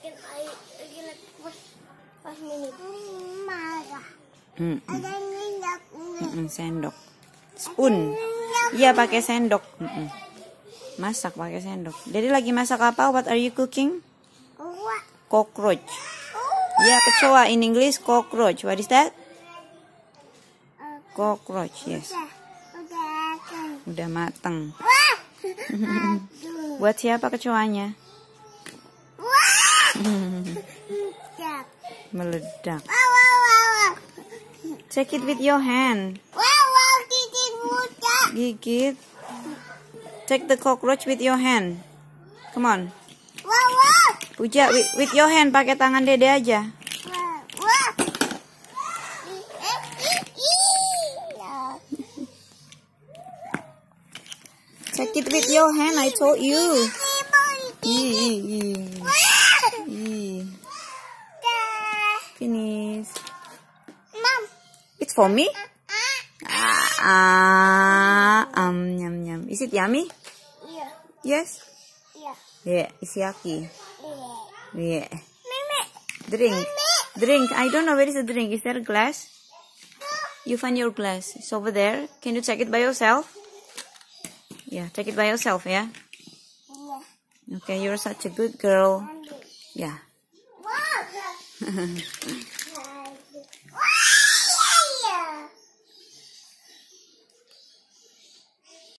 bikin air pas pas minit marah ada minyak mm sendok spoon iya pakai sendok masak pakai sendok jadi lagi masak apa what are you cooking cockroach ya kecoa in English cockroach what is that eh, cockroach yes udah mateng buat siapa kecoanya Meledak. Check it with your hand. Gigit. Check the cockroach with your hand. Come on. Puja, with, with your hand, pakai tangan dede aja. Check it with your hand, I told you. it for me? Ah, ah um, yum, yum. Is it yummy? Yeah. Yes? Yeah. Yeah, it's yucky. Iya. Yeah. yeah. Drink. Drink. I don't know where is the drink. Is there a glass? You find your glass. It's over there. Can you check it by yourself? Yeah, check it by yourself, yeah? Yeah. Okay, you're such a good girl. Yeah.